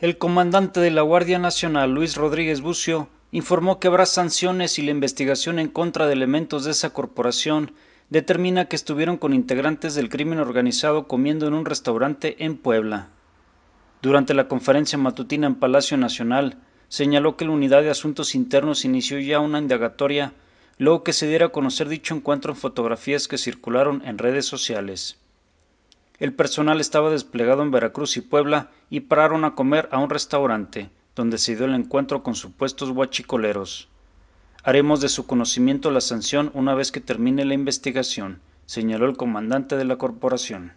El comandante de la Guardia Nacional, Luis Rodríguez Bucio, informó que habrá sanciones y la investigación en contra de elementos de esa corporación determina que estuvieron con integrantes del crimen organizado comiendo en un restaurante en Puebla. Durante la conferencia matutina en Palacio Nacional, señaló que la Unidad de Asuntos Internos inició ya una indagatoria luego que se diera a conocer dicho encuentro en fotografías que circularon en redes sociales. El personal estaba desplegado en Veracruz y Puebla y pararon a comer a un restaurante, donde se dio el encuentro con supuestos guachicoleros. Haremos de su conocimiento la sanción una vez que termine la investigación, señaló el comandante de la corporación.